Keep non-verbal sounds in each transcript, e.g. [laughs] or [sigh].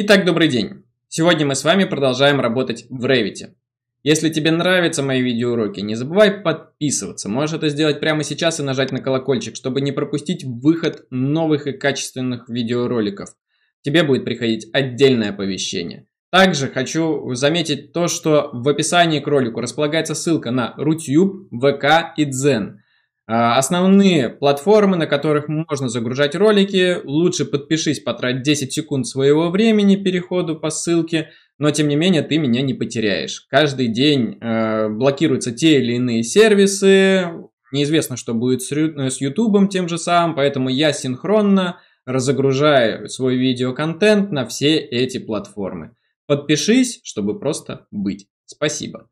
Итак, добрый день! Сегодня мы с вами продолжаем работать в Revit. Если тебе нравятся мои видеоуроки, не забывай подписываться. Можешь это сделать прямо сейчас и нажать на колокольчик, чтобы не пропустить выход новых и качественных видеороликов. Тебе будет приходить отдельное оповещение. Также хочу заметить то, что в описании к ролику располагается ссылка на Rutube, VK и Zen – а, основные платформы, на которых можно загружать ролики. Лучше подпишись, потрать 10 секунд своего времени переходу по ссылке, но тем не менее ты меня не потеряешь. Каждый день э, блокируются те или иные сервисы, неизвестно, что будет с, э, с YouTube тем же самым, поэтому я синхронно разогружаю свой видеоконтент на все эти платформы. Подпишись, чтобы просто быть. Спасибо.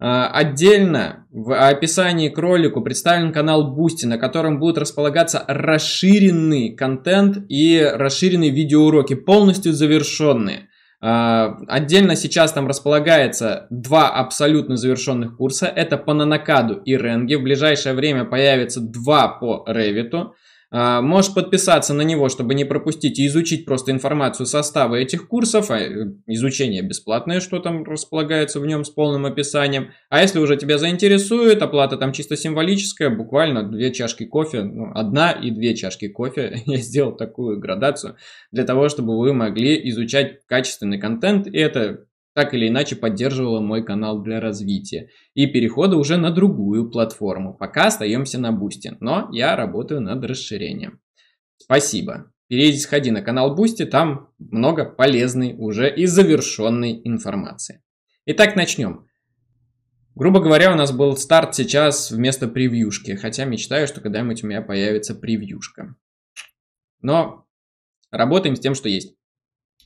А, отдельно в описании к ролику представлен канал Boosty, на котором будут располагаться расширенный контент и расширенные видеоуроки, полностью завершенные. А, отдельно сейчас там располагается два абсолютно завершенных курса. Это по Нанакаду и Ренге. В ближайшее время появится два по Ревиту. А, можешь подписаться на него, чтобы не пропустить и изучить просто информацию состава этих курсов. А, э, изучение бесплатное, что там располагается в нем с полным описанием. А если уже тебя заинтересует, оплата там чисто символическая, буквально две чашки кофе, ну, одна и две чашки кофе. [laughs] Я сделал такую градацию для того, чтобы вы могли изучать качественный контент. И это так или иначе поддерживала мой канал для развития и перехода уже на другую платформу. Пока остаемся на Бусти, но я работаю над расширением. Спасибо. сходи на канал Бусти, там много полезной уже и завершенной информации. Итак, начнем. Грубо говоря, у нас был старт сейчас вместо превьюшки, хотя мечтаю, что когда-нибудь у меня появится превьюшка. Но работаем с тем, что есть.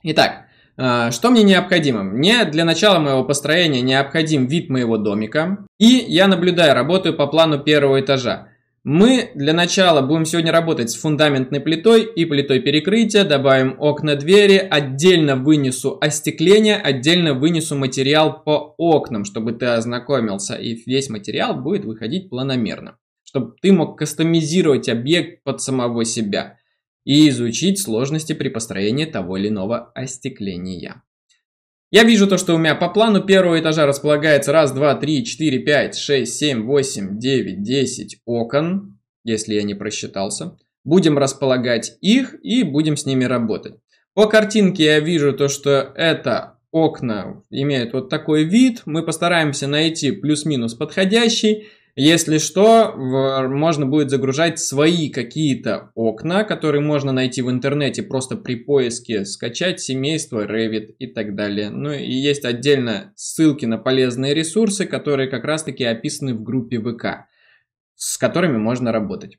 Итак, а, что мне необходимо? Мне для начала моего построения необходим вид моего домика. И я наблюдаю, работаю по плану первого этажа. Мы для начала будем сегодня работать с фундаментной плитой и плитой перекрытия, добавим окна двери, отдельно вынесу остекление, отдельно вынесу материал по окнам, чтобы ты ознакомился, и весь материал будет выходить планомерно, чтобы ты мог кастомизировать объект под самого себя и изучить сложности при построении того или иного остекления. Я вижу то, что у меня по плану первого этажа располагается 1, 2, 3, 4, 5, 6, 7, 8, 9, 10 окон, если я не просчитался. Будем располагать их и будем с ними работать. По картинке я вижу то, что это окна имеют вот такой вид. Мы постараемся найти плюс-минус подходящий. Если что, в, можно будет загружать свои какие-то окна, которые можно найти в интернете просто при поиске, скачать семейство Revit и так далее. Ну и есть отдельно ссылки на полезные ресурсы, которые как раз таки описаны в группе ВК, с которыми можно работать.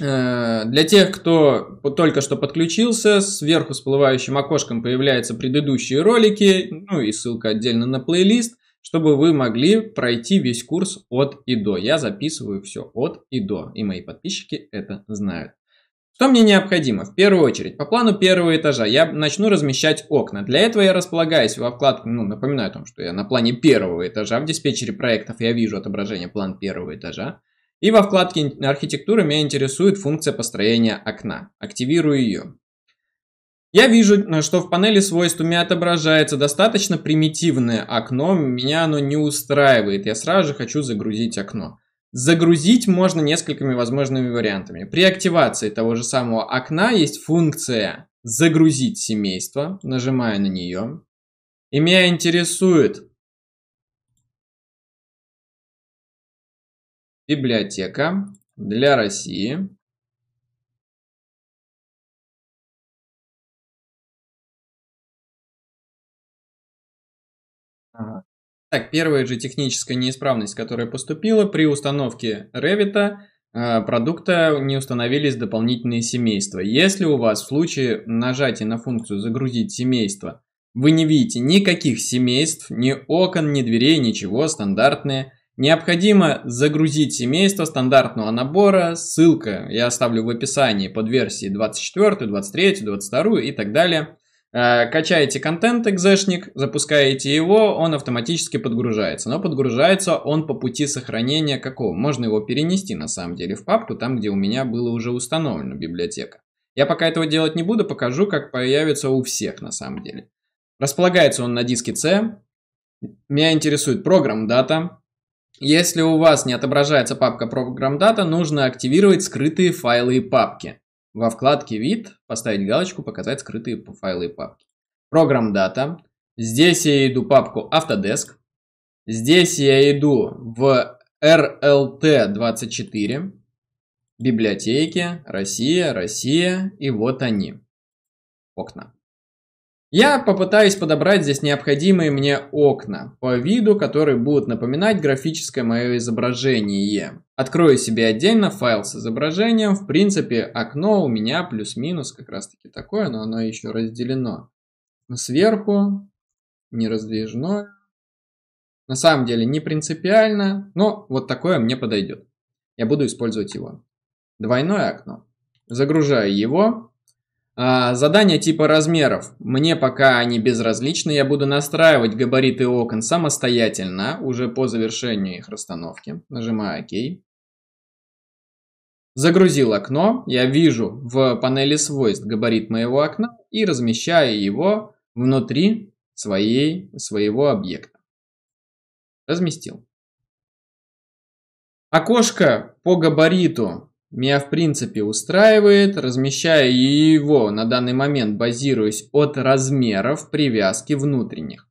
Э, для тех, кто только что подключился, сверху всплывающим окошком появляются предыдущие ролики, ну и ссылка отдельно на плейлист – чтобы вы могли пройти весь курс от и до. Я записываю все от и до, и мои подписчики это знают. Что мне необходимо? В первую очередь, по плану первого этажа я начну размещать окна. Для этого я располагаюсь во вкладке, ну, напоминаю о том, что я на плане первого этажа, в диспетчере проектов я вижу отображение план первого этажа. И во вкладке архитектуры меня интересует функция построения окна. Активирую ее. Я вижу, э, что в панели свойств у меня отображается достаточно примитивное окно, меня оно не устраивает, я сразу же хочу загрузить окно. Загрузить можно несколькими возможными вариантами. При активации того же самого окна есть функция «Загрузить семейство», нажимаю на нее. И меня интересует библиотека для России. Так, первая же техническая неисправность, которая поступила при установке Revit, э, продукта не установились дополнительные семейства. Если у вас в случае нажатия на функцию «Загрузить семейство» вы не видите никаких семейств, ни окон, ни дверей, ничего, стандартные – Необходимо загрузить семейство стандартного набора, ссылка я оставлю в описании под версии 24, 23, 22 и так далее. Э, качаете контент экзешник, запускаете его, он автоматически подгружается. Но подгружается он по пути сохранения какого? Можно его перенести на самом деле в папку, там где у меня была уже установлена библиотека. Я пока этого делать не буду, покажу, как появится у всех на самом деле. Располагается он на диске C. Меня интересует Program дата Если у вас не отображается папка Program дата нужно активировать скрытые файлы и папки. Во вкладке «Вид» поставить галочку «Показать скрытые файлы и папки». Программ «Дата». Здесь я иду папку Autodesk. Здесь я иду в RLT24, библиотеки, Россия, Россия, и вот они, окна. Я попытаюсь подобрать здесь необходимые мне окна по виду, которые будут напоминать графическое мое изображение. Открою себе отдельно файл с изображением. В принципе, окно у меня плюс-минус как раз-таки такое, но оно еще разделено. Сверху, нераздвижное. На самом деле не принципиально, но вот такое мне подойдет. Я буду использовать его. Двойное окно. Загружаю его. А, задания типа размеров. Мне пока они безразличны, я буду настраивать габариты окон самостоятельно, уже по завершению их расстановки. Нажимаю ОК. Загрузил окно, я вижу в панели свойств габарит моего окна и размещаю его внутри своей, своего объекта. Разместил. Окошко по габариту меня в принципе устраивает. Размещая его на данный момент базируясь от размеров привязки внутренних.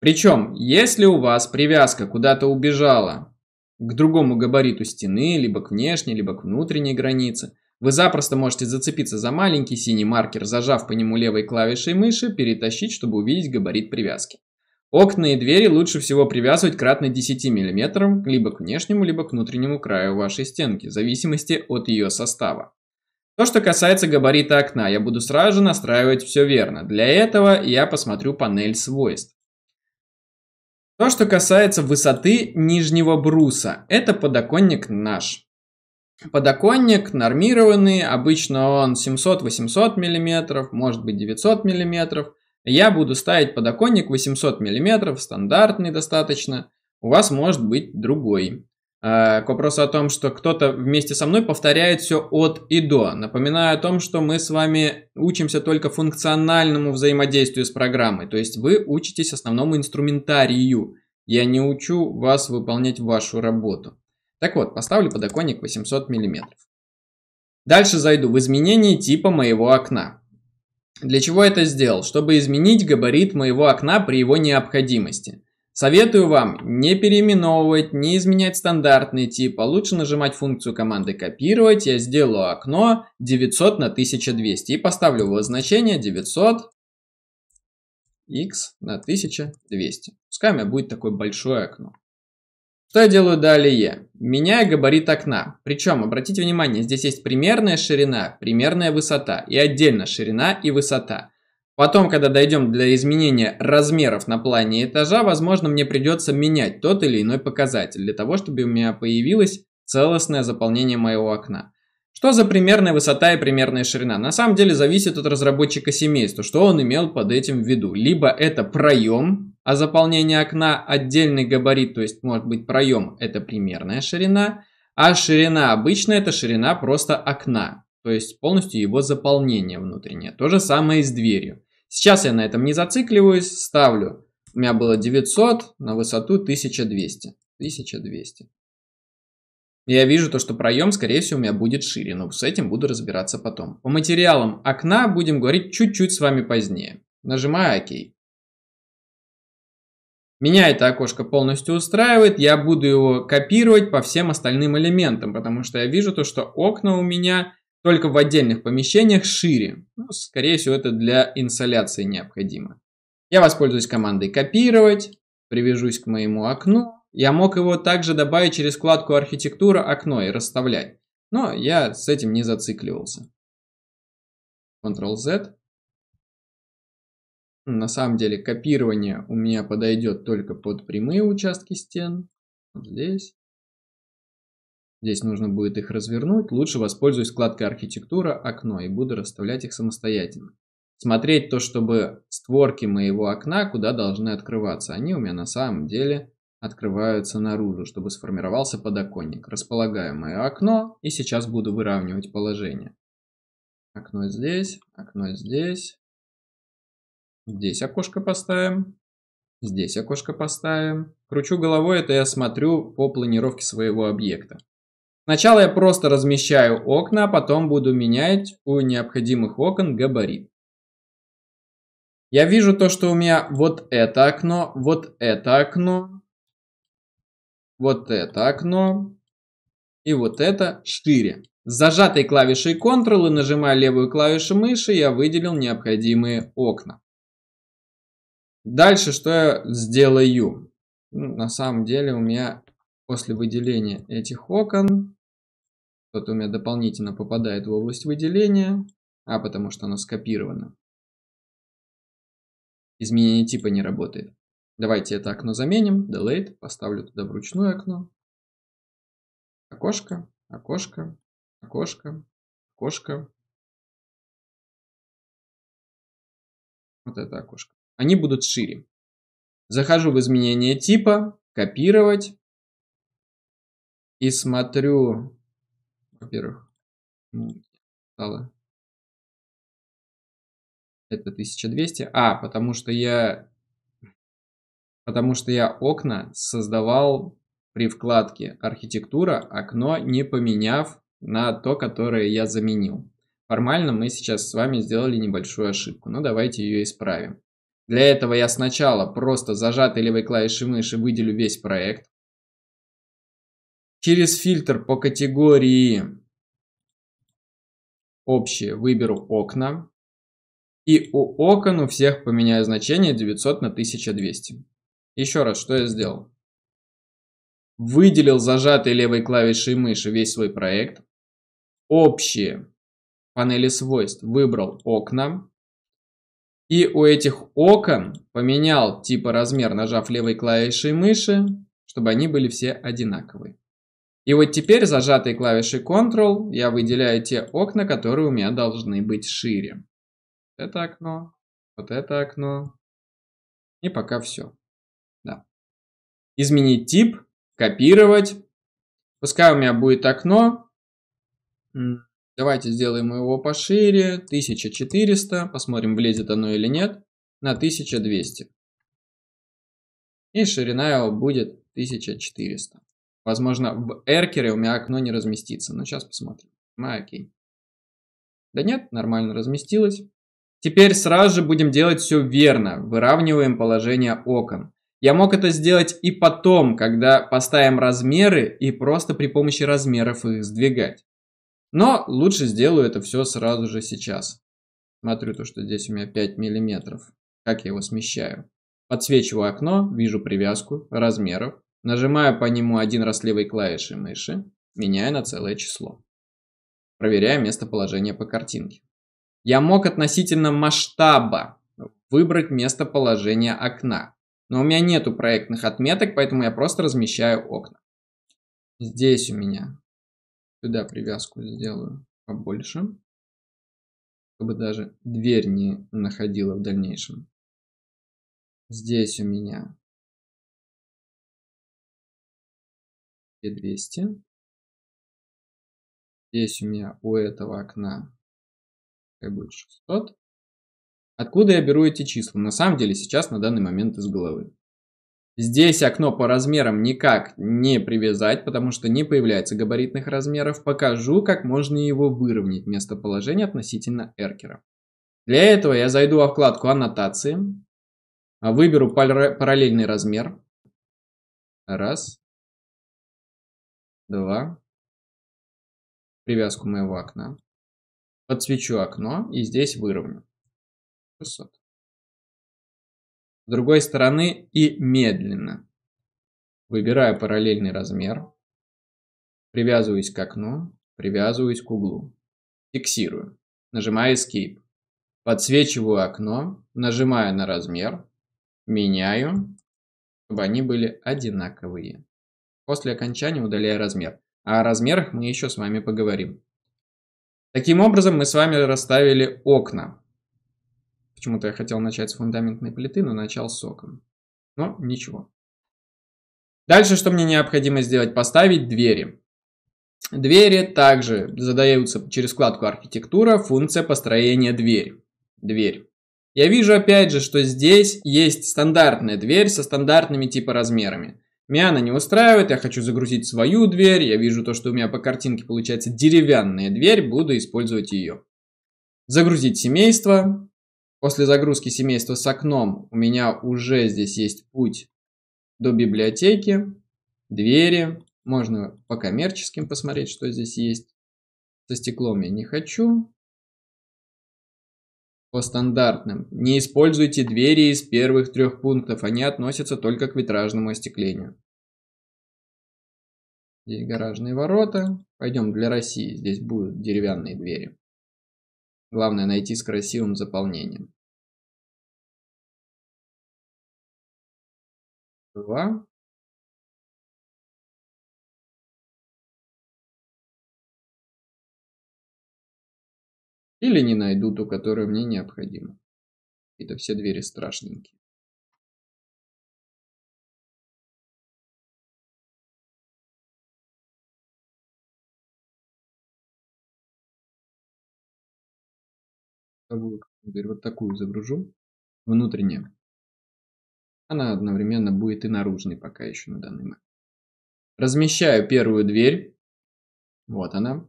Причем, если у вас привязка куда-то убежала к другому габариту стены, либо к внешней, либо к внутренней границе. Вы запросто можете зацепиться за маленький синий маркер, зажав по нему левой клавишей мыши, перетащить, чтобы увидеть габарит привязки. Окна и двери лучше всего привязывать кратно 10 мм либо к внешнему, либо к внутреннему краю вашей стенки, в зависимости от ее состава. То, что касается габарита окна, я буду сразу же настраивать все верно. Для этого я посмотрю панель свойств. То, что касается высоты нижнего бруса, это подоконник наш. Подоконник нормированный, обычно он 700-800 мм, может быть 900 мм. Я буду ставить подоконник 800 мм, стандартный достаточно. У вас может быть другой. Э, к вопросу о том, что кто-то вместе со мной повторяет все от и до. Напоминаю о том, что мы с вами учимся только функциональному взаимодействию с программой, то есть вы учитесь основному инструментарию. Я не учу вас выполнять вашу работу. Так вот, поставлю подоконник 800 мм. Дальше зайду в изменение типа моего окна. Для чего это сделал? Чтобы изменить габарит моего окна при его необходимости. Советую вам не переименовывать, не изменять стандартный тип, а лучше нажимать функцию команды «Копировать». Я сделаю окно 900 на 1200 и поставлю его значение 900 x на 1200. Пускай у меня будет такое большое окно. Что я делаю далее? Меняю габарит окна. Причем, обратите внимание, здесь есть примерная ширина, примерная высота и отдельно ширина и высота. Потом, когда дойдем для изменения размеров на плане этажа, возможно, мне придется менять тот или иной показатель для того, чтобы у меня появилось целостное заполнение моего окна. Что за примерная высота и примерная ширина? На самом деле зависит от разработчика семейства, что он имел под этим в виду. Либо это проем, а заполнение окна отдельный габарит, то есть может быть проем это примерная ширина, а ширина обычно это ширина просто окна, то есть полностью его заполнение внутреннее. То же самое и с дверью. Сейчас я на этом не зацикливаюсь, ставлю. У меня было 900 на высоту 1200. 1200. Я вижу то, что проем, скорее всего, у меня будет шире, но с этим буду разбираться потом. По материалам окна будем говорить чуть-чуть с вами позднее. Нажимаю ОК. Меня это окошко полностью устраивает, я буду его копировать по всем остальным элементам, потому что я вижу то, что окна у меня только в отдельных помещениях шире. Ну, скорее всего, это для инсоляции необходимо. Я воспользуюсь командой «Копировать», привяжусь к моему окну. Я мог его также добавить через вкладку «Архитектура» окно и расставлять. Но я с этим не зацикливался. Ctrl-Z. На самом деле копирование у меня подойдет только под прямые участки стен. Вот здесь. Здесь нужно будет их развернуть. Лучше воспользуюсь вкладкой «Архитектура», «Окно» и буду расставлять их самостоятельно. Смотреть то, чтобы створки моего окна куда должны открываться. Они у меня на самом деле открываются наружу, чтобы сформировался подоконник. Располагаю мое окно и сейчас буду выравнивать положение. Окно здесь, окно здесь. Здесь окошко поставим. Здесь окошко поставим. Кручу головой, это я смотрю по планировке своего объекта. Сначала я просто размещаю окна, а потом буду менять у необходимых окон габарит. Я вижу то, что у меня вот это окно, вот это окно, вот это окно и вот это шире. С зажатой клавишей Ctrl и нажимая левую клавишу мыши, я выделил необходимые окна. Дальше что я сделаю? Ну, на самом деле у меня после выделения этих окон тот у меня дополнительно попадает в область выделения, а потому что оно скопировано. Изменение типа не работает. Давайте это окно заменим, delayed, поставлю туда вручную окно. Окошко, окошко, окошко, окошко. Вот это окошко. Они будут шире. Захожу в изменение типа, копировать. И смотрю во-первых, ну, стало это 1200. А, потому что я потому что я окна создавал при вкладке архитектура окно, не поменяв на то, которое я заменил. Формально мы сейчас с вами сделали небольшую ошибку, но давайте ее исправим. Для этого я сначала просто зажатой левой клавишей мыши выделю весь проект. Через фильтр по категории «Общее» выберу «Окна». И у окон у всех поменяю значение 900 на 1200. Еще раз, что я сделал? Выделил зажатой левой клавишей мыши весь свой проект. Общие панели свойств выбрал окна. И у этих окон поменял типа размер, нажав левой клавишей мыши, чтобы они были все одинаковые. И вот теперь зажатой клавишей Ctrl я выделяю те окна, которые у меня должны быть шире. это окно, вот это окно. И пока все. Да. Изменить тип, копировать. Пускай у меня будет окно. Давайте сделаем его пошире. 1400. Посмотрим, влезет оно или нет. На 1200. И ширина его будет 1400. Возможно, в эркере у меня окно не разместится, но сейчас посмотрим. А, ну, окей. Да нет, нормально разместилось. Теперь сразу же будем делать все верно, выравниваем положение окон. Я мог это сделать и потом, когда поставим размеры и просто при помощи размеров их сдвигать. Но лучше сделаю это все сразу же сейчас. Смотрю то, что здесь у меня 5 миллиметров. Как я его смещаю? Подсвечиваю окно, вижу привязку размеров. Нажимаю по нему один раз левой клавишей мыши, меняю на целое число. Проверяю местоположение по картинке. Я мог относительно масштаба выбрать местоположение окна, но у меня нету проектных отметок, поэтому я просто размещаю окна. Здесь у меня. Сюда привязку сделаю побольше, чтобы даже дверь не находила в дальнейшем. Здесь у меня 200. Здесь у меня у этого окна будет 600. Откуда я беру эти числа? На самом деле сейчас на данный момент из головы. Здесь окно по размерам никак не привязать, потому что не появляется габаритных размеров. Покажу, как можно его выровнять местоположение относительно эркера. Для этого я зайду во вкладку «Аннотации», выберу параллельный размер. Раз, 2, привязку моего окна, подсвечу окно и здесь выровню. 600. С другой стороны и медленно. Выбираю параллельный размер, привязываюсь к окну, привязываюсь к углу. Фиксирую. Нажимаю Escape. Подсвечиваю окно, нажимаю на размер, меняю, чтобы они были одинаковые после окончания удаляя размер. А о размерах мы еще с вами поговорим. Таким образом мы с вами расставили окна. Почему-то я хотел начать с фундаментной плиты, но начал с окон. Но ничего. Дальше, что мне необходимо сделать? Поставить двери. Двери также задаются через вкладку «Архитектура» функция построения двери. Дверь. Я вижу опять же, что здесь есть стандартная дверь со стандартными типа размерами. Меня она не устраивает, я хочу загрузить свою дверь, я вижу то, что у меня по картинке получается деревянная дверь, буду использовать ее. Загрузить семейство. После загрузки семейства с окном у меня уже здесь есть путь до библиотеки, двери. Можно по коммерческим посмотреть, что здесь есть. Со стеклом я не хочу по стандартным. Не используйте двери из первых трех пунктов, они относятся только к витражному остеклению. Здесь гаражные ворота. Пойдем для России, здесь будут деревянные двери. Главное найти с красивым заполнением. Два. Или не найду ту, которая мне необходимо. Это все двери страшненькие. Такую, теперь вот такую загружу. Внутренняя. Она одновременно будет и наружной пока еще на данный момент. Размещаю первую дверь. Вот она.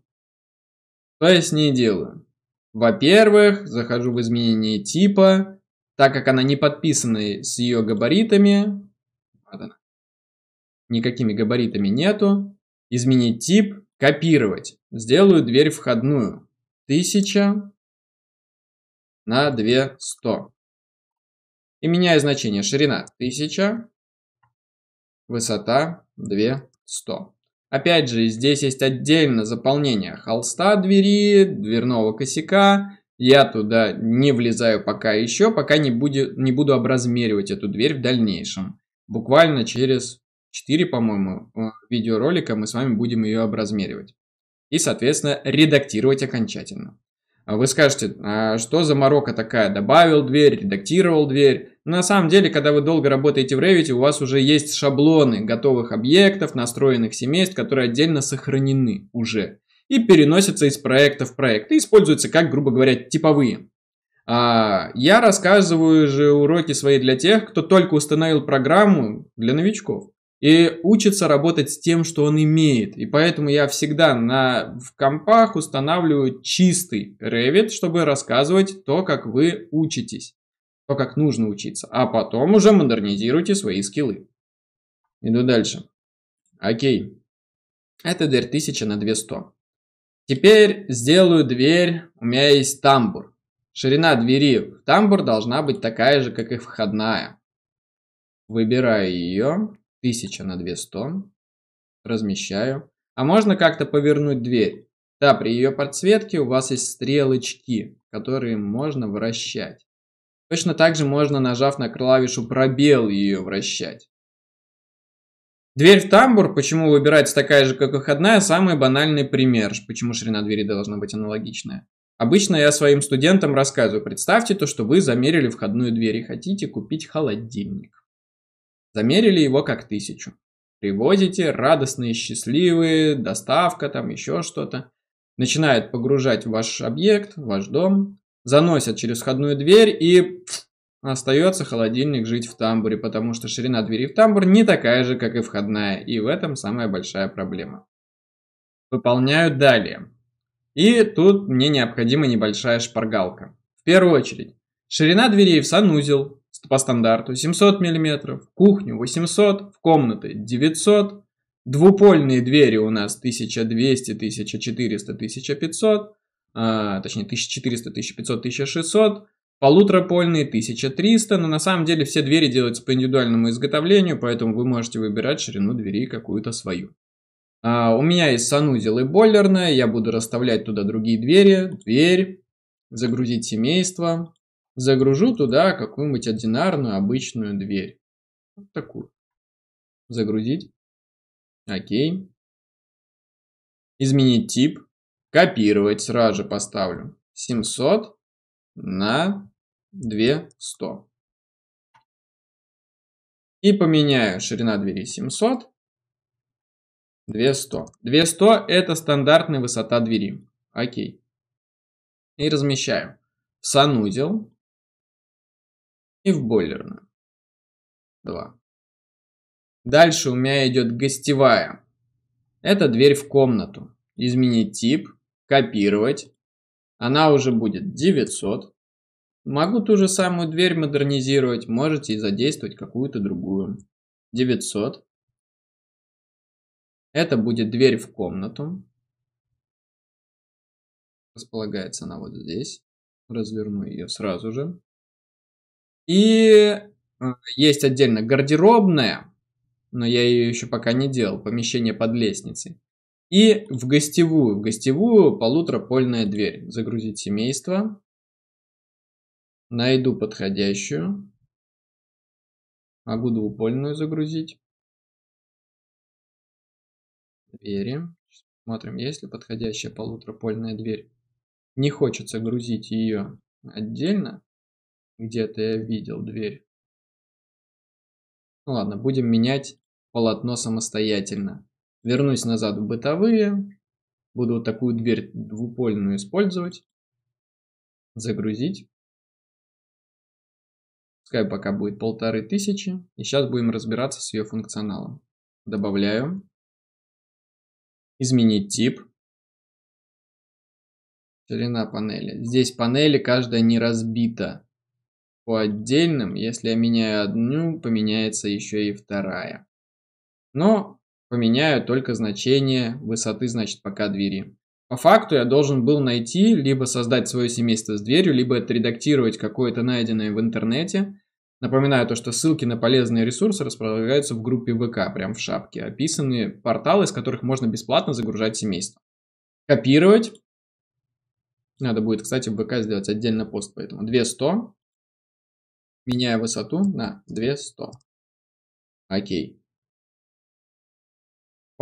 Что я с ней делаю? Во-первых, захожу в изменение типа, так как она не подписана с ее габаритами. Вот она. Никакими габаритами нету. Изменить тип, копировать. Сделаю дверь входную. 1000 на 2100. И меняю значение. Ширина 1000, высота 2100. Опять же, здесь есть отдельно заполнение холста двери, дверного косяка. Я туда не влезаю пока еще, пока не, буду не буду образмеривать эту дверь в дальнейшем. Буквально через 4, по-моему, э, видеоролика мы с вами будем ее образмеривать. И, соответственно, редактировать окончательно. А вы скажете, а что за морока такая? Добавил дверь, редактировал дверь. На самом деле, когда вы долго работаете в Revit, у вас уже есть шаблоны готовых объектов, настроенных семейств, которые отдельно сохранены уже и переносятся из проекта в проект и используются как, грубо говоря, типовые. А я рассказываю же уроки свои для тех, кто только установил программу для новичков и учится работать с тем, что он имеет. И поэтому я всегда на, в компах устанавливаю чистый Revit, чтобы рассказывать то, как вы учитесь то, как нужно учиться, а потом уже модернизируйте свои скиллы. Иду дальше. Окей. Это дверь 1000 на 200. Теперь сделаю дверь, у меня есть тамбур. Ширина двери в тамбур должна быть такая же, как и входная. Выбираю ее, 1000 на 200, размещаю. А можно как-то повернуть дверь? Да, при ее подсветке у вас есть стрелочки, которые можно вращать. Точно так же можно, нажав на клавишу пробел, ее вращать. Дверь в тамбур, почему выбирается такая же, как выходная, самый банальный пример, почему ширина двери должна быть аналогичная. Обычно я своим студентам рассказываю, представьте то, что вы замерили входную дверь и хотите купить холодильник. Замерили его как тысячу. привозите, радостные, счастливые, доставка, там еще что-то. Начинает погружать ваш объект, ваш дом, заносят через входную дверь и остается холодильник жить в тамбуре, потому что ширина двери в тамбур не такая же, как и входная, и в этом самая большая проблема. Выполняю далее. И тут мне необходима небольшая шпаргалка. В первую очередь, ширина дверей в санузел по стандарту 700 мм, в кухню 800, в комнаты 900, двупольные двери у нас 1200, 1400, 1500, а, точнее 1400, 1500, 1600, полуторапольные 1300, но на самом деле все двери делаются по индивидуальному изготовлению, поэтому вы можете выбирать ширину двери какую-то свою. А, у меня есть санузел и бойлерная, я буду расставлять туда другие двери, дверь, загрузить семейство, загружу туда какую-нибудь одинарную обычную дверь. Вот такую. Загрузить. Окей. Изменить тип. Копировать сразу же поставлю. 700 на 200 И поменяю ширина двери 700. 200. 200 это стандартная высота двери. Окей. И размещаю в санузел и в бойлерную. 2. Дальше у меня идет гостевая. Это дверь в комнату. Изменить тип – копировать, она уже будет 900. Могу ту же самую дверь модернизировать, можете и задействовать какую-то другую. 900. Это будет дверь в комнату. Располагается она вот здесь. Разверну ее сразу же. И э, есть отдельно гардеробная, но я ее еще пока не делал, помещение под лестницей. И в гостевую. В гостевую полуторапольная дверь. Загрузить семейство. Найду подходящую. Могу двупольную загрузить. Двери. Смотрим, есть ли подходящая полуторапольная дверь. Не хочется грузить ее отдельно. Где-то я видел дверь. Ну ладно, будем менять полотно самостоятельно. Вернусь назад в бытовые. Буду вот такую дверь двупольную использовать. Загрузить. Пускай пока будет полторы тысячи. И сейчас будем разбираться с ее функционалом. Добавляю. Изменить тип. Ширина панели. Здесь панели каждая не разбита. По отдельным, если я меняю одну, поменяется еще и вторая. Но поменяю только значение высоты, значит, пока двери. По факту я должен был найти, либо создать свое семейство с дверью, либо отредактировать какое-то найденное в интернете. Напоминаю то, что ссылки на полезные ресурсы располагаются в группе ВК, прям в шапке. Описаны порталы, из которых можно бесплатно загружать семейство. Копировать. Надо будет, кстати, в ВК сделать отдельно пост, поэтому 200. Меняю высоту на 200. Окей.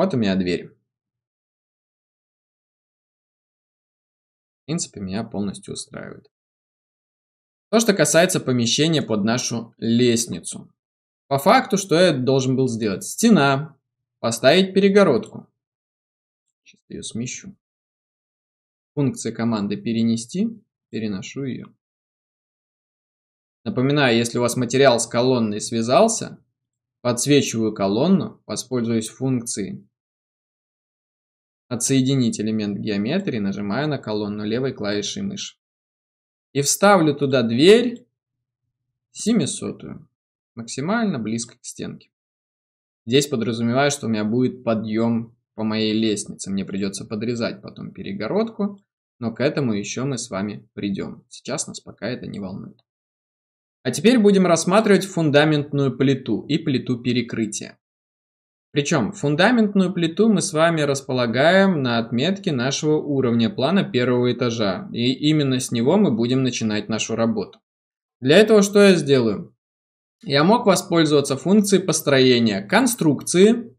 Вот у меня дверь. В принципе, меня полностью устраивает. То, что касается помещения под нашу лестницу. По факту, что я должен был сделать? Стена, поставить перегородку. Сейчас ее смещу. Функция команды «Перенести». Переношу ее. Напоминаю, если у вас материал с колонной связался, подсвечиваю колонну, воспользуюсь функцией Отсоединить элемент геометрии, нажимаю на колонну левой клавишей мыши. И вставлю туда дверь семисотую, максимально близко к стенке. Здесь подразумеваю, что у меня будет подъем по моей лестнице. Мне придется подрезать потом перегородку, но к этому еще мы с вами придем. Сейчас нас пока это не волнует. А теперь будем рассматривать фундаментную плиту и плиту перекрытия. Причем фундаментную плиту мы с вами располагаем на отметке нашего уровня плана первого этажа, и именно с него мы будем начинать нашу работу. Для этого что я сделаю? Я мог воспользоваться функцией построения конструкции,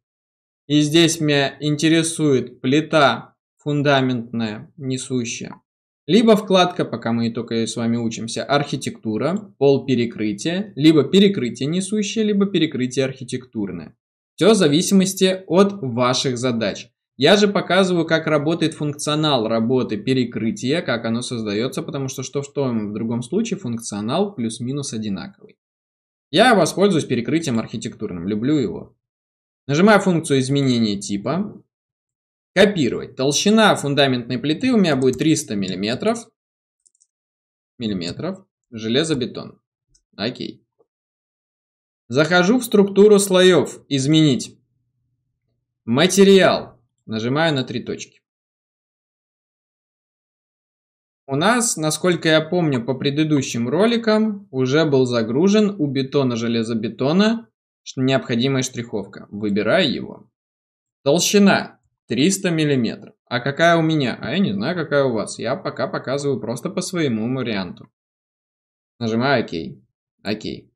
и здесь меня интересует плита фундаментная, несущая, либо вкладка, пока мы только с вами учимся, архитектура, пол перекрытия, либо перекрытие несущее, либо перекрытие архитектурное. Все в зависимости от ваших задач. Я же показываю, как работает функционал работы перекрытия, как оно создается, потому что что в том, в другом случае функционал плюс-минус одинаковый. Я воспользуюсь перекрытием архитектурным, люблю его. Нажимаю функцию изменения типа. Копировать. Толщина фундаментной плиты у меня будет 300 миллиметров. Миллиметров. Железобетон. Окей. Захожу в структуру слоев «Изменить». Материал. Нажимаю на три точки. У нас, насколько я помню по предыдущим роликам, уже был загружен у бетона железобетона необходимая штриховка. Выбираю его. Толщина 300 мм. А какая у меня? А я не знаю, какая у вас. Я пока показываю просто по своему варианту. Нажимаю ОК. ОК.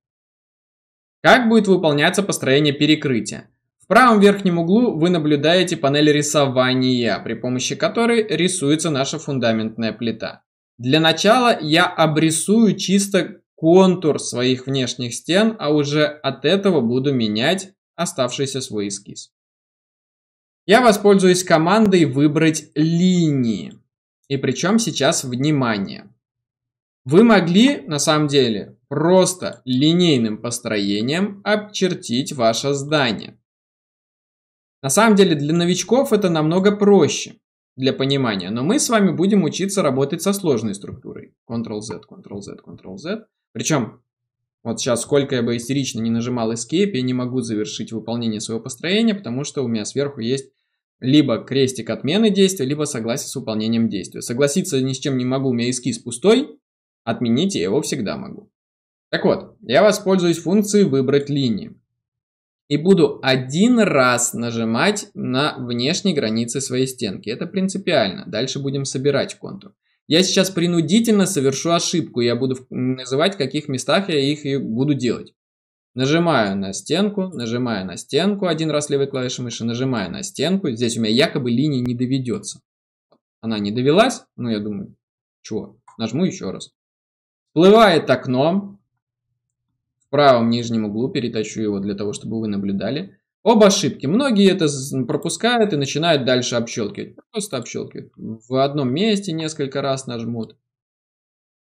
Как будет выполняться построение перекрытия? В правом верхнем углу вы наблюдаете панель рисования, при помощи которой рисуется наша фундаментная плита. Для начала я обрисую чисто контур своих внешних стен, а уже от этого буду менять оставшийся свой эскиз. Я воспользуюсь командой «Выбрать линии». И причем сейчас внимание. Вы могли, на самом деле, Просто линейным построением обчертить ваше здание. На самом деле для новичков это намного проще для понимания, но мы с вами будем учиться работать со сложной структурой. Ctrl-Z, Ctrl-Z, Ctrl-Z. Причем, вот сейчас сколько я бы истерично не нажимал Escape, я не могу завершить выполнение своего построения, потому что у меня сверху есть либо крестик отмены действия, либо согласие с выполнением действия. Согласиться ни с чем не могу, у меня эскиз пустой, отменить я его всегда могу. Так вот, я воспользуюсь функцией «Выбрать линии» и буду один раз нажимать на внешние границы своей стенки. Это принципиально. Дальше будем собирать контур. Я сейчас принудительно совершу ошибку. Я буду называть, в каких местах я их и буду делать. Нажимаю на стенку, нажимаю на стенку один раз левой клавишей мыши, нажимаю на стенку. Здесь у меня якобы линия не доведется. Она не довелась, ну я думаю, чего? Нажму еще раз. Всплывает окно, правом нижнем углу, перетачу его для того, чтобы вы наблюдали. Об ошибке. Многие это пропускают и начинают дальше общелкивать. Ну, просто общелкивать. В одном месте несколько раз нажмут.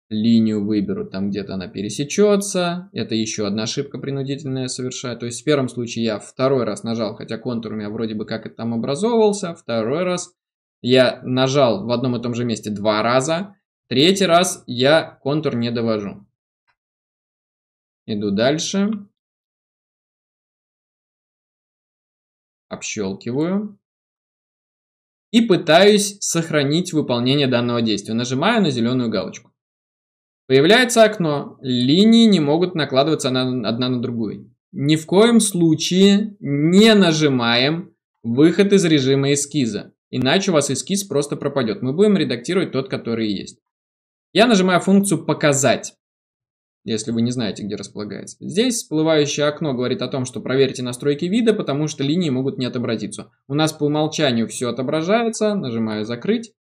Линию выберут, там где-то она пересечется. Это еще одна ошибка принудительная совершаю. То есть в первом случае я второй раз нажал, хотя контур у меня вроде бы как и там образовывался. Второй раз я нажал в одном и том же месте два раза. Третий раз я контур не довожу. Иду дальше. Общелкиваю. И пытаюсь сохранить выполнение данного действия. Нажимаю на зеленую галочку. Появляется окно. Линии не могут накладываться одна на другую. Ни в коем случае не нажимаем выход из режима эскиза. Иначе у вас эскиз просто пропадет. Мы будем редактировать тот, который есть. Я нажимаю функцию «Показать» если вы не знаете, где располагается. Здесь всплывающее окно говорит о том, что проверьте настройки вида, потому что линии могут не отобразиться. У нас по умолчанию все отображается, нажимаю «Закрыть»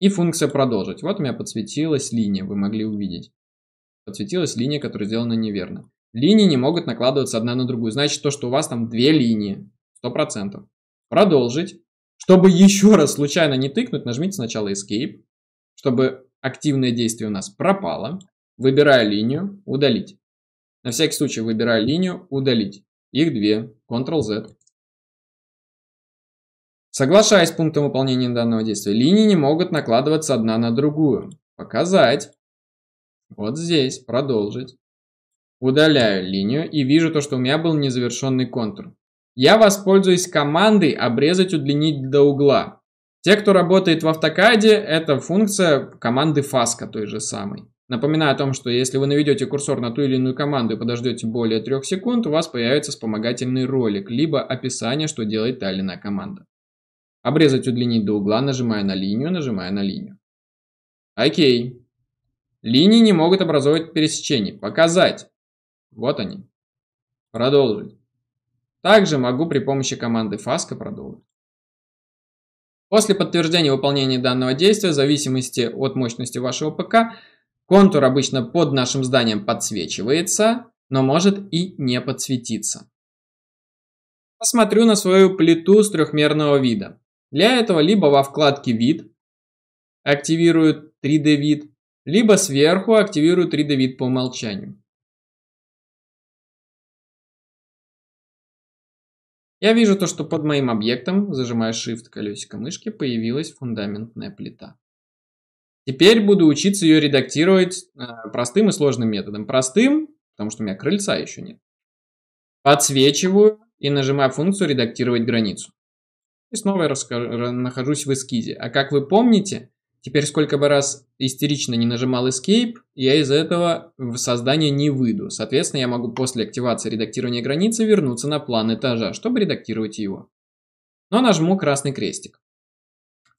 и функция «Продолжить». Вот у меня подсветилась линия, вы могли увидеть. Подсветилась линия, которая сделана неверно. Линии не могут накладываться одна на другую, значит то, что у вас там две линии, 100%. «Продолжить». Чтобы еще раз случайно не тыкнуть, нажмите сначала Escape, чтобы активное действие у нас пропало. Выбираю линию, удалить. На всякий случай выбираю линию, удалить. Их две. Ctrl-Z. Соглашаясь с пунктом выполнения данного действия, линии не могут накладываться одна на другую. Показать. Вот здесь. Продолжить. Удаляю линию и вижу то, что у меня был незавершенный контур. Я воспользуюсь командой «Обрезать, удлинить до угла». Те, кто работает в автокаде, это функция команды фаска той же самой. Напоминаю о том, что если вы наведете курсор на ту или иную команду и подождете более 3 секунд, у вас появится вспомогательный ролик, либо описание, что делает та или иная команда. Обрезать удлинить до угла, нажимая на линию, нажимая на линию. Окей. Линии не могут образовывать пересечений. Показать. Вот они. Продолжить. Также могу при помощи команды фаска продолжить. После подтверждения выполнения данного действия, в зависимости от мощности вашего ПК, Контур обычно под нашим зданием подсвечивается, но может и не подсветиться. Посмотрю на свою плиту с трехмерного вида. Для этого либо во вкладке «Вид» активирую 3D-вид, либо сверху активирую 3D-вид по умолчанию. Я вижу то, что под моим объектом, зажимая Shift колесико мышки, появилась фундаментная плита. Теперь буду учиться ее редактировать э, простым и сложным методом. Простым, потому что у меня крыльца еще нет. Подсвечиваю и нажимаю функцию «Редактировать границу». И снова я расскажу, нахожусь в эскизе. А как вы помните, теперь сколько бы раз истерично не нажимал Escape, я из этого в создание не выйду. Соответственно, я могу после активации редактирования границы вернуться на план этажа, чтобы редактировать его. Но нажму красный крестик.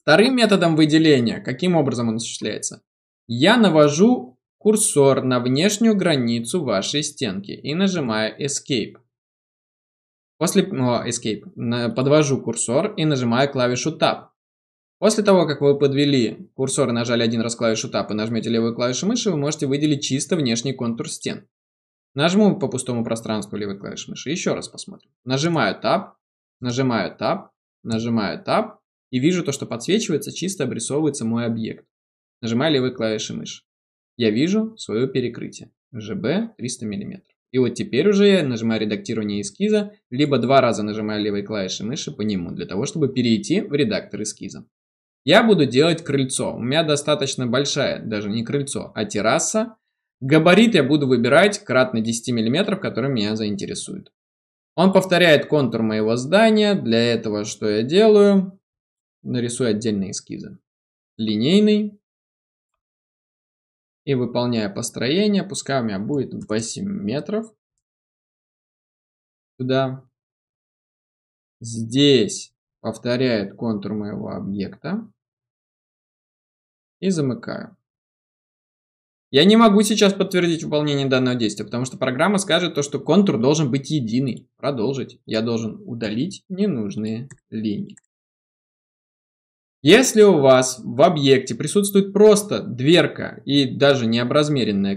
Вторым методом выделения, каким образом он осуществляется? Я навожу курсор на внешнюю границу вашей стенки и нажимаю Escape. После о, Escape подвожу курсор и нажимаю клавишу Tab. После того, как вы подвели курсор и нажали один раз клавишу Tab и нажмете левую клавишу мыши, вы можете выделить чисто внешний контур стен. Нажму по пустому пространству левой клавиши мыши. Еще раз посмотрим. Нажимаю Tab, нажимаю Tab, нажимаю Tab, и вижу то, что подсвечивается, чисто обрисовывается мой объект. Нажимаю левой клавишей мыши. Я вижу свое перекрытие ЖБ 300 мм. И вот теперь уже я нажимаю редактирование эскиза, либо два раза нажимаю левой клавишей мыши по нему, для того, чтобы перейти в редактор эскиза. Я буду делать крыльцо. У меня достаточно большая, даже не крыльцо, а терраса. Габарит я буду выбирать кратно 10 мм, который меня заинтересует. Он повторяет контур моего здания. Для этого что я делаю? нарисую отдельные эскизы. Линейный. И выполняя построение, пускай у меня будет 8 метров. Сюда. Здесь повторяет контур моего объекта. И замыкаю. Я не могу сейчас подтвердить выполнение данного действия, потому что программа скажет то, что контур должен быть единый. Продолжить. Я должен удалить ненужные линии. Если у вас в объекте присутствует просто дверка и даже не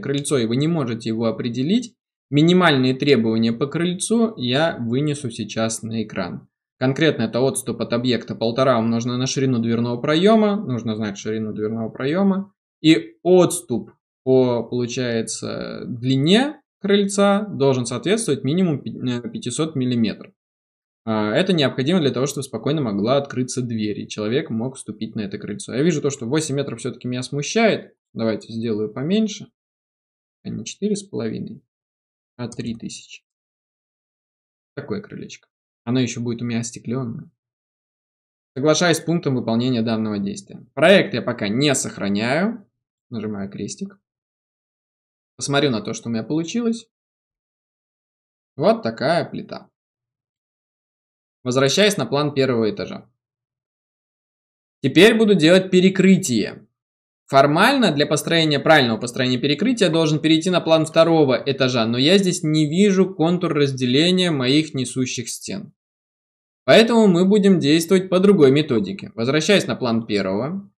крыльцо, и вы не можете его определить, минимальные требования по крыльцу я вынесу сейчас на экран. Конкретно это отступ от объекта 1,5 умноженное на ширину дверного проема, нужно знать ширину дверного проема, и отступ по, получается, длине крыльца должен соответствовать минимум 500 э, миллиметров. А, это необходимо для того, чтобы спокойно могла открыться дверь, и человек мог вступить на это крыльцо. Я вижу то, что 8 метров все-таки меня смущает. Давайте сделаю поменьше, а не 4,5, а 3000. Такое крылечко. Оно еще будет у меня остекленное. Соглашаюсь с пунктом выполнения данного действия. Проект я пока не сохраняю. Нажимаю крестик. Посмотрю на то, что у меня получилось. Вот такая плита. Возвращаясь на план первого этажа. Теперь буду делать перекрытие. Формально для построения правильного построения перекрытия должен перейти на план второго этажа, но я здесь не вижу контур разделения моих несущих стен. Поэтому мы будем действовать по другой методике. Возвращаясь на план первого.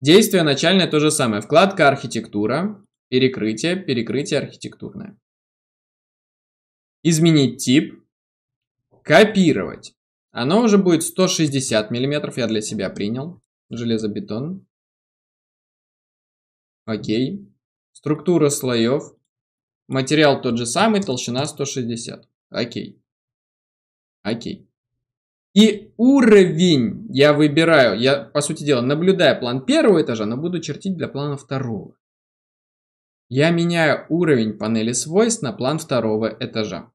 Действие начальное то же самое. Вкладка «Архитектура», «Перекрытие», «Перекрытие архитектурное». Изменить тип. Копировать. Оно уже будет 160 миллиметров, я для себя принял. Железобетон. Окей. Структура слоев. Материал тот же самый, толщина 160. Окей. Окей. И уровень я выбираю, я, по сути дела, наблюдая план первого этажа, но буду чертить для плана второго. Я меняю уровень панели свойств на план второго этажа.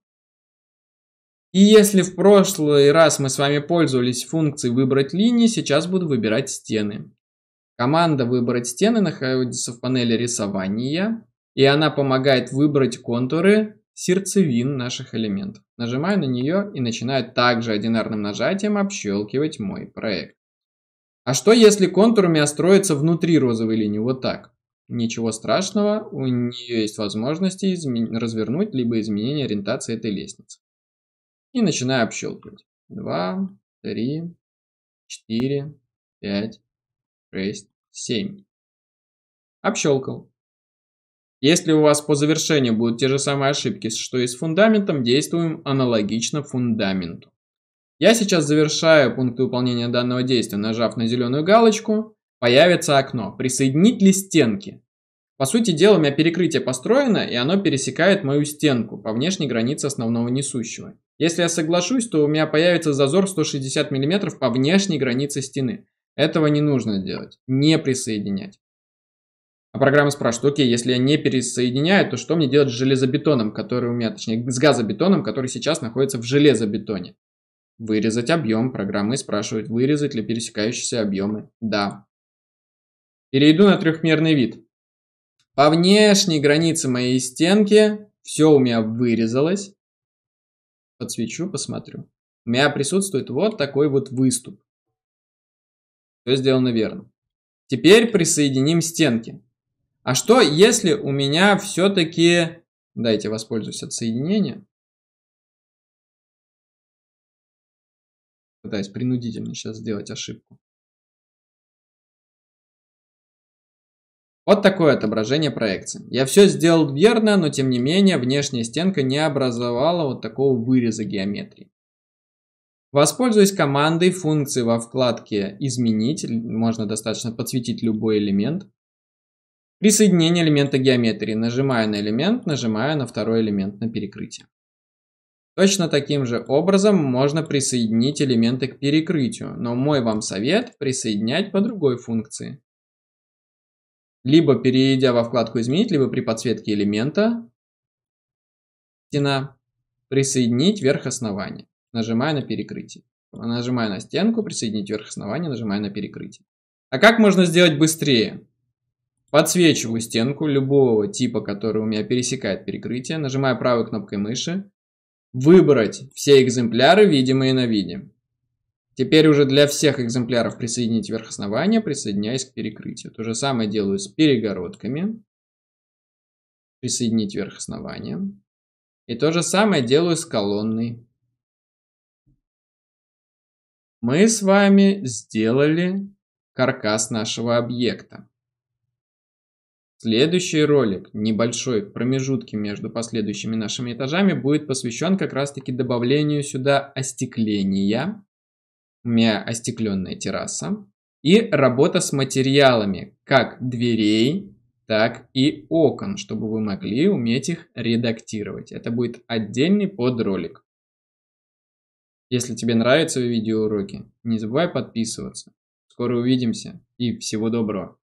И если в прошлый раз мы с вами пользовались функцией «Выбрать линии», сейчас буду выбирать стены. Команда «Выбрать стены» находится в панели рисования, и она помогает выбрать контуры сердцевин наших элементов. Нажимаю на нее и начинаю также одинарным нажатием общелкивать мой проект. А что если контурами у внутри розовой линии, вот так? Ничего страшного, у нее есть возможности развернуть либо изменение ориентации этой лестницы. И начинаю общелкивать. 2, 3, 4, 5, 6, 7. Общелкал. Если у вас по завершению будут те же самые ошибки, что и с фундаментом, действуем аналогично фундаменту. Я сейчас завершаю пункты выполнения данного действия, нажав на зеленую галочку. Появится окно «Присоединить ли стенки?». По сути дела, у меня перекрытие построено, и оно пересекает мою стенку по внешней границе основного несущего. Если я соглашусь, то у меня появится зазор 160 мм по внешней границе стены. Этого не нужно делать, не присоединять. А программа спрашивает, окей, если я не пересоединяю, то что мне делать с железобетоном, который у меня, точнее, с газобетоном, который сейчас находится в железобетоне? Вырезать объем. Программы спрашивает: вырезать ли пересекающиеся объемы. Да. Перейду на трехмерный вид. По внешней границе моей стенки все у меня вырезалось. Подсвечу, посмотрю. У меня присутствует вот такой вот выступ. Все сделано верно. Теперь присоединим стенки. А что, если у меня все-таки... Дайте воспользуюсь отсоединением. Пытаюсь принудительно сейчас сделать ошибку. Вот такое отображение проекции. Я все сделал верно, но тем не менее внешняя стенка не образовала вот такого выреза геометрии. Воспользуясь командой функции во вкладке «Изменить», можно достаточно подсветить любой элемент. Присоединение элемента геометрии. Нажимаю на элемент, нажимаю на второй элемент на перекрытие. Точно таким же образом можно присоединить элементы к перекрытию, но мой вам совет – присоединять по другой функции либо перейдя во вкладку «Изменить», либо при подсветке элемента «Стена» присоединить верх основания, нажимая на перекрытие. Нажимая на стенку, присоединить верх основания, нажимая на перекрытие. А как можно сделать быстрее? Подсвечиваю стенку любого типа, который у меня пересекает перекрытие, нажимая правой кнопкой мыши, выбрать все экземпляры, видимые на виде. Теперь уже для всех экземпляров присоединить верх основания, присоединяясь к перекрытию. То же самое делаю с перегородками. Присоединить верх основания. И то же самое делаю с колонной. Мы с вами сделали каркас нашего объекта. Следующий ролик, небольшой промежутки между последующими нашими этажами, будет посвящен как раз-таки добавлению сюда остекления у меня остекленная терраса, и работа с материалами, как дверей, так и окон, чтобы вы могли уметь их редактировать. Это будет отдельный подролик. Если тебе нравятся видеоуроки, не забывай подписываться. Скоро увидимся и всего доброго.